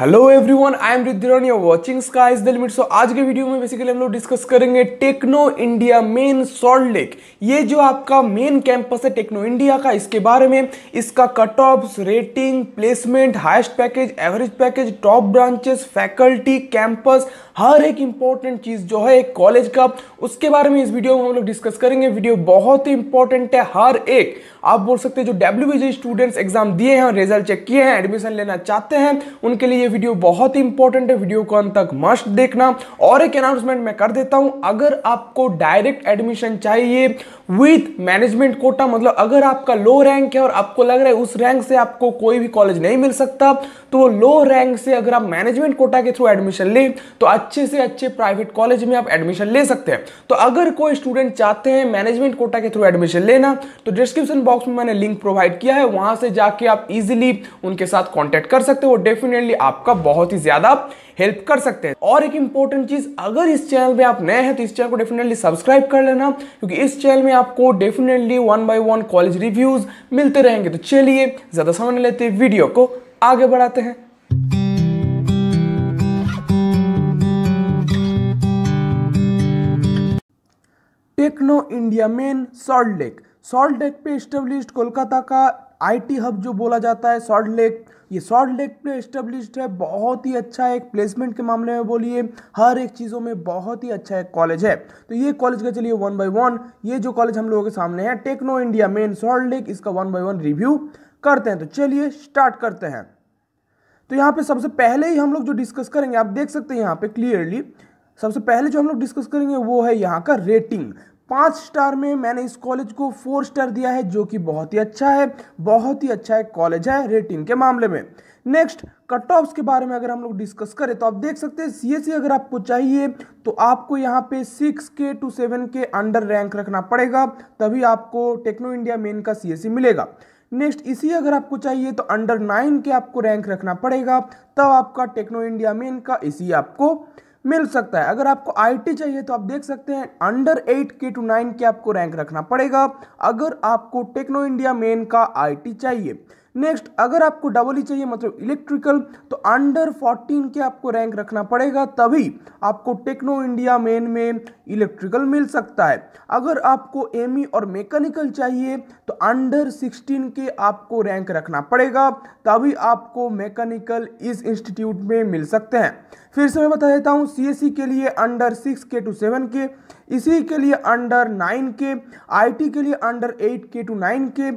hello everyone I am Riddhiran you watching sky is the limit so आज के video में basically हम लोग डिस्कस करेंगे Techno India main salt lake ये जो आपका मेन कैंपस है टेक्नो इंडिया का इसके बारे में इसका cut off rating placement highest package average package top branches faculty campus हर एक इंपॉर्टेंट चीज़ जो है एक कॉलेज का उसके बारे में इस वीडियो में हम लोग डिस्कस करेंगे वीडियो बहुत ही इंपॉर्टेंट है हर एक आप बोल सकते हैं जो डब्ल्यू स्टूडेंट्स एग्जाम दिए हैं और रिजल्ट चेक किए हैं एडमिशन लेना चाहते हैं उनके लिए ये वीडियो बहुत ही इंपॉर्टेंट है वीडियो को अंत तक मस्ट देखना और एक अनाउंसमेंट मैं कर देता हूं अगर आपको डायरेक्ट एडमिशन चाहिए विथ मैनेजमेंट कोटा मतलब अगर आपका लो रैंक है और आपको लग रहा है उस रैंक से आपको कोई भी कॉलेज नहीं मिल सकता तो लो रैंक से अगर आप मैनेजमेंट कोटा के थ्रू एडमिशन लें तो आज अच्छे से अच्छे प्राइवेट कॉलेज में आप एडमिशन ले सकते हैं तो अगर कोई स्टूडेंट चाहते हैं मैनेजमेंट कोटा के थ्रू एडमिशन लेना तो डिस्क्रिप्शन बॉक्स में मैंने लिंक प्रोवाइड किया है वहां से जाके आप इजिली उनके साथ कॉन्टैक्ट कर सकते हो डेफिनेटली आपका बहुत ही ज्यादा हेल्प कर सकते हैं और एक इंपॉर्टेंट चीज अगर इस चैनल में आप नए हैं तो इस चैनल को डेफिनेटली सब्सक्राइब कर लेना क्योंकि इस चैनल में आपको definitely one by one college reviews मिलते रहेंगे तो चलिए ज्यादा समय लेते वीडियो को आगे बढ़ाते हैं Techno India main salt Lake Salt lake पे स्टेब्लिश कोलकाता का आईटी हब जो बोला जाता है सॉल्ट लेक ये सॉल्ट लेक पे स्टेब्लिश है बहुत ही अच्छा एक प्लेसमेंट के मामले में बोलिए हर एक चीज़ों में बहुत ही अच्छा एक कॉलेज है तो ये कॉलेज का चलिए वन बाय वन ये जो कॉलेज हम लोगों के सामने है techno India main salt Lake इसका वन बाय वन रिव्यू करते हैं तो चलिए स्टार्ट करते हैं तो यहाँ पे सबसे पहले ही हम लोग जो डिस्कस करेंगे आप देख सकते हैं यहाँ पे क्लियरली सबसे पहले जो हम लोग डिस्कस करेंगे वो है यहाँ का रेटिंग पाँच स्टार में मैंने इस कॉलेज को फोर स्टार दिया है जो कि बहुत ही अच्छा है बहुत ही अच्छा एक कॉलेज है रेटिंग के मामले में नेक्स्ट कट ऑफ्स के बारे में अगर हम लोग डिस्कस करें तो आप देख सकते हैं सी अगर आपको चाहिए तो आपको यहाँ पे six K to seven K under rank रखना पड़ेगा तभी आपको टेक्नो इंडिया मेन का सी मिलेगा नेक्स्ट इसी अगर आपको चाहिए तो अंडर नाइन के आपको रैंक रखना पड़ेगा तब आपका टेक्नो इंडिया मेन का इसी आपको मिल सकता है अगर आपको आईटी चाहिए तो आप देख सकते हैं under eight K to nine K आपको रैंक रखना पड़ेगा अगर आपको टेक्नो इंडिया मेन का आईटी चाहिए नेक्स्ट अगर आपको डबल ई e चाहिए मतलब इलेक्ट्रिकल तो अंडर 14 के आपको रैंक रखना पड़ेगा तभी आपको टेक्नो इंडिया मेन में इलेक्ट्रिकल मिल सकता है अगर आपको एम और मैकेनिकल चाहिए तो अंडर 16 के आपको रैंक रखना पड़ेगा तभी आपको मैकेनिकल इस इंस्टीट्यूट में मिल सकते हैं फिर से मैं बता देता हूँ सी e के लिए under six K to seven K इसी के लिए अंडर नाइन के आई के लिए under eight K to nine K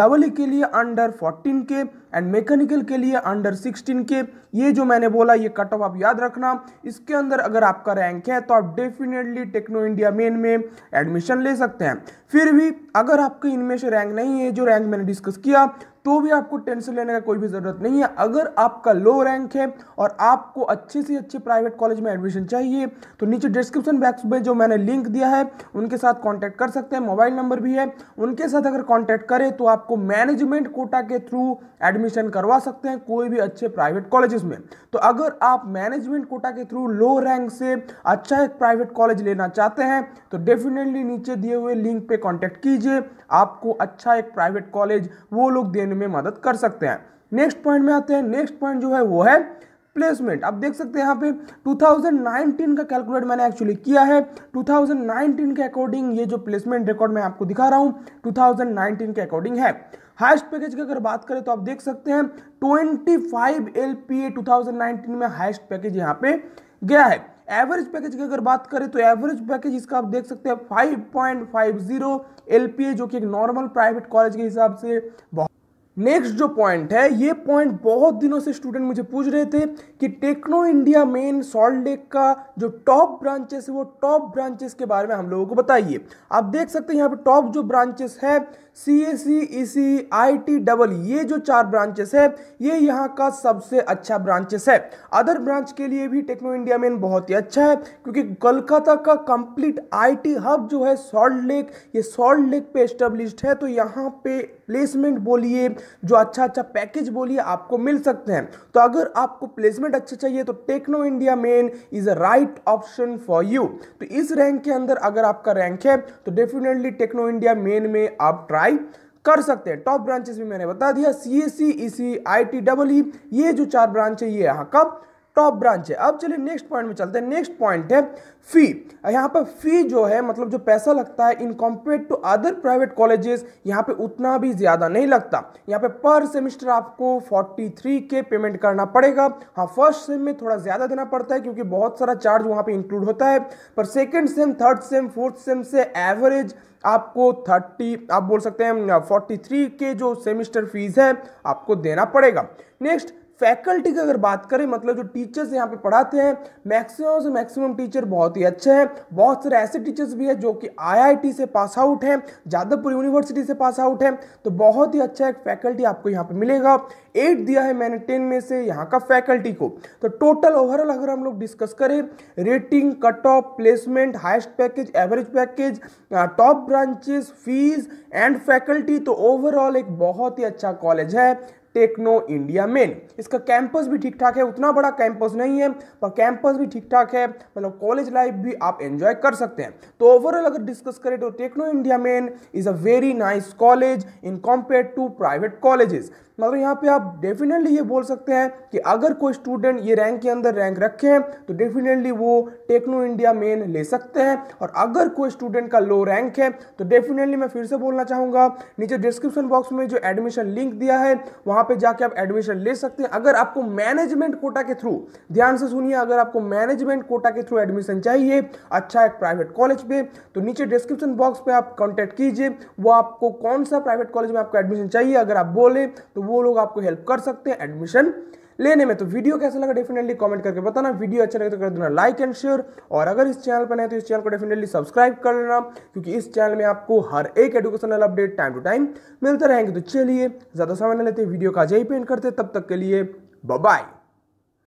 double के लिए under fourteen K and mechanical के लिए अंडर 16 के ये जो मैंने बोला ये कट ऑफ आप याद रखना इसके अंदर अगर आपका रैंक है तो आप डेफिनेटली टेक्नो इंडिया मेन में एडमिशन ले सकते हैं फिर भी अगर आपके इनमें से रैंक नहीं है जो रैंक मैंने डिस्कस किया तो भी आपको टेंशन लेने का कोई भी ज़रूरत नहीं है अगर आपका लो रैंक है और आपको अच्छे से अच्छे प्राइवेट कॉलेज में एडमिशन चाहिए तो नीचे डिस्क्रिप्शन बॉक्स में जो मैंने लिंक दिया है उनके साथ कांटेक्ट कर सकते हैं मोबाइल नंबर भी है उनके साथ अगर कांटेक्ट करें तो आपको मैनेजमेंट कोटा के थ्रू एडमिशन एडमिशन करवा सकते हैं कोई भी अच्छे प्राइवेट कॉलेजेस में तो अगर आप मैनेजमेंट कोटा के थ्रू लो रैंक से अच्छा एक प्राइवेट कॉलेज लेना चाहते हैं तो डेफिनेटली नीचे दिए हुए लिंक पे कांटेक्ट कीजिए आपको अच्छा एक प्राइवेट कॉलेज वो लोग देने में मदद कर सकते हैं नेक्स्ट पॉइंट में आते हैं नेक्स्ट पॉइंट जो है वो है प्लेसमेंट आप देख सकते हैं यहाँ पे 2019 का कैलकुलेट मैंने एक्चुअली किया है 2019 के अकॉर्डिंग ये जो प्लेसमेंट रिकॉर्ड मैं आपको दिखा रहा हूँ 2019 के अकॉर्डिंग है हाइस्ट पैकेज की अगर बात करें तो आप देख सकते हैं 25 five L P A two में हाइस्ट पैकेज यहाँ पे गया है एवरेज पैकेज की अगर बात करें तो एवरेज पैकेज इसका आप देख सकते हैं 5.50 पॉइंट जो कि एक नॉर्मल प्राइवेट कॉलेज के हिसाब से बहुत नेक्स्ट जो पॉइंट है ये पॉइंट बहुत दिनों से स्टूडेंट मुझे पूछ रहे थे कि Techno India main salt Lake का जो टॉप ब्रांचेस है वो टॉप ब्रांचेस के बारे में हम लोगों को बताइए आप देख सकते हैं यहाँ पे टॉप जो ब्रांचेस है सी ए सी E C I T double ये जो चार ब्रांचेस है ये यहाँ का सबसे अच्छा ब्रांचेस है अदर ब्रांच के लिए भी टेक्नो इंडिया मेन बहुत ही अच्छा है क्योंकि कोलकाता का कंप्लीट आई हब जो है सॉल्ट लेक ये सॉल्ट लेक पे एस्टेब्लिश है तो यहाँ पे प्लेसमेंट बोलिए जो अच्छा अच्छा पैकेज बोलिए आपको मिल सकते हैं तो अगर आपको प्लेसमेंट अच्छा चाहिए तो Techno India Main is a right option for you तो इस रैंक के अंदर अगर आपका रैंक है तो डेफिनेटली टेक्नो इंडिया मेन में आप ट्राई कर सकते हैं टॉप ब्रांचेस भी मैंने बता दिया C S C E C I T double E ये जो चार ब्रांच है ये यहाँ कब टॉप ब्रांच है अब चलिए नेक्स्ट पॉइंट में चलते हैं नेक्स्ट पॉइंट है फी यहाँ पर फी जो है मतलब जो पैसा लगता है in compare to other private colleges यहाँ पे उतना भी ज़्यादा नहीं लगता यहाँ पे पर सेमेस्टर आपको 43 के पेमेंट करना पड़ेगा हाँ फर्स्ट सेम में थोड़ा ज़्यादा देना पड़ता है क्योंकि बहुत सारा चार्ज वहाँ पर इंक्लूड होता है पर second same third same fourth same से एवरेज आपको 30 आप बोल सकते हैं 43 के जो सेमिस्टर फीस है आपको देना पड़ेगा नेक्स्ट फैकल्टी की अगर बात करें मतलब जो टीचर्स यहाँ पे पढ़ाते हैं मैक्सिमम से मैक्सिमम टीचर बहुत ही अच्छे हैं बहुत सारे ऐसे टीचर्स भी हैं जो कि आईआईटी से पास आउट हैं जादवपुर यूनिवर्सिटी से पास आउट हैं तो बहुत ही अच्छा एक फैकल्टी आपको यहाँ पे मिलेगा एट दिया है मैंने टेन में से यहाँ का फैकल्टी को तो टोटल ओवरऑल अगर हम लोग डिस्कस करें rating cut off placement highest package average package top branches fees and faculty तो ओवरऑल एक बहुत ही अच्छा कॉलेज है टेक्नो इंडिया मेन इसका कैंपस भी ठीक ठाक है उतना बड़ा कैंपस नहीं है पर कैंपस भी ठीक ठाक है मतलब कॉलेज लाइफ भी आप एंजॉय कर सकते हैं तो ओवरऑल अगर डिस्कस करें तो Techno India Main is a very nice college in compare to private colleges मतलब यहाँ पे आप डेफिनेटली ये बोल सकते हैं कि अगर कोई स्टूडेंट ये रैंक के अंदर रैंक हैं तो डेफिनेटली वो टेक्नो इंडिया मेन ले सकते हैं और अगर कोई स्टूडेंट का लो रैंक है तो डेफिनेटली मैं फिर से बोलना चाहूँगा नीचे डिस्क्रिप्शन बॉक्स में जो एडमिशन लिंक दिया है वहाँ पर जाके आप एडमिशन ले सकते हैं अगर आपको मैनेजमेंट कोटा के थ्रू ध्यान से सुनिए अगर आपको मैनेजमेंट कोटा के थ्रू एडमिशन चाहिए अच्छा एक प्राइवेट कॉलेज पर तो नीचे डिस्क्रिप्शन बॉक्स पर आप कॉन्टैक्ट कीजिए वो आपको कौन सा प्राइवेट कॉलेज में आपको एडमिशन चाहिए अगर आप बोले तो वो लोग आपको हेल्प कर सकते हैं एडमिशन लेने में तो वीडियो कैसा लगा डेफिनेटली कमेंट करके बताना वीडियो अच्छा लगे तो कर देना लाइक एंड शेयर और अगर इस चैनल पर नहीं तो इस चैनल को डेफिनेटली सब्सक्राइब कर लेना क्योंकि इस चैनल में आपको हर एक educational update time to time मिलते रहेंगे तो चलिए ज़्यादा समय न लेते वीडियो का जय पेंट करते तब तक के लिए बाय